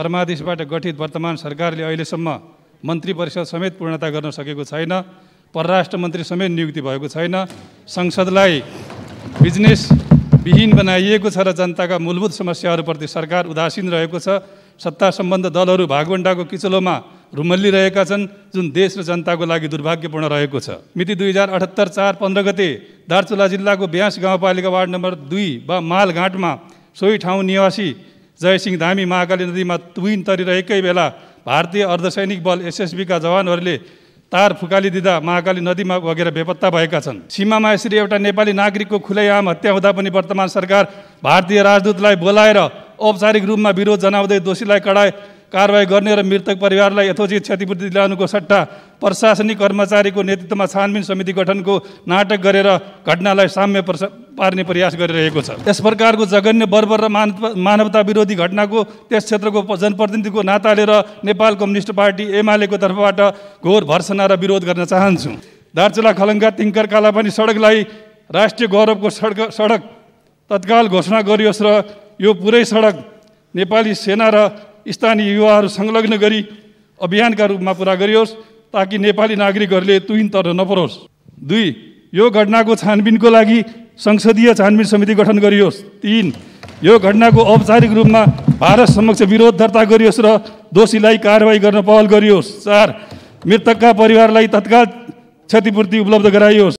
धर्मादेशबाट गठित वर्तमान सरकारले अहिलेसम्म मन्त्री परिषद समेत पूर्णता गर्न सकेको छैन परराष्ट्र मन्त्री समेत नियुक्ति भएको छैन संसदलाई बिजनेस विहीन बनाइएको छ र जनताका मूलभूत समस्याहरूप्रति सरकार उदासीन रहेको छ सत्ता सम्बन्ध दलहरू भागवण्डाको किचलोमा रुमल्लिरहेका छन् जुन देश र जनताको लागि दुर्भाग्यपूर्ण रहेको छ मिति दुई हजार अठहत्तर चार पन्ध्र गते दार्चुला जिल्लाको ब्यास गाउँपालिका वार्ड नम्बर दुई वा मालघाटमा सोही ठाउँ निवासी जयसिंह धामी महाकाली नदीमा तुइन तरिरहेकै बेला भारतीय अर्धसैनिक बल एसएसबीका जवानहरूले तार फुकालिदिँदा महाकाली नदीमा बगेर बेपत्ता भएका छन् सीमामा यसरी एउटा नेपाली नागरिकको खुलैआम हत्या हुँदा पनि वर्तमान सरकार भारतीय राजदूतलाई बोलाएर औपचारिक रूपमा विरोध जनाउँदै दोषीलाई कडाए कारवाही गर्ने र मृतक परिवारलाई यथोचित क्षतिपूर्ति दिलाउनुको सट्टा प्रशासनिक कर्मचारीको नेतृत्वमा छानबिन समिति गठनको नाटक गरेर घटनालाई साम्य पार्ने प्रयास गरिरहेको छ यस प्रकारको जघन्य बर्बर र मानवता विरोधी घटनाको त्यस क्षेत्रको जनप्रतिनिधिको नाताले र नेपाल कम्युनिस्ट पार्टी एमालेको तर्फबाट घोर भर्सना र विरोध गर्न चाहन्छु दार्चुला खलङ्गा तिङ्कर कालापानी सडकलाई राष्ट्रिय गौरवको सडक सडक तत्काल घोषणा गरियोस् र यो पुरै सडक नेपाली सेना र स्थानीय युवाहरू संलग्न गरी अभियानका रूपमा पुरा गरियोस् ताकि नेपाली नागरिकहरूले तुहिन तर्न नपरोस् दुई यो घटनाको छानबिनको लागि संसदीय छानबिन समिति गठन गरियोस् तिन यो घटनाको औपचारिक रूपमा भारत समक्ष विरोध दर्ता गरियोस् र दोषीलाई कारवाही गर्न पहल गरियोस् चार मृतकका परिवारलाई तत्काल क्षतिपूर्ति उपलब्ध गराइयोस्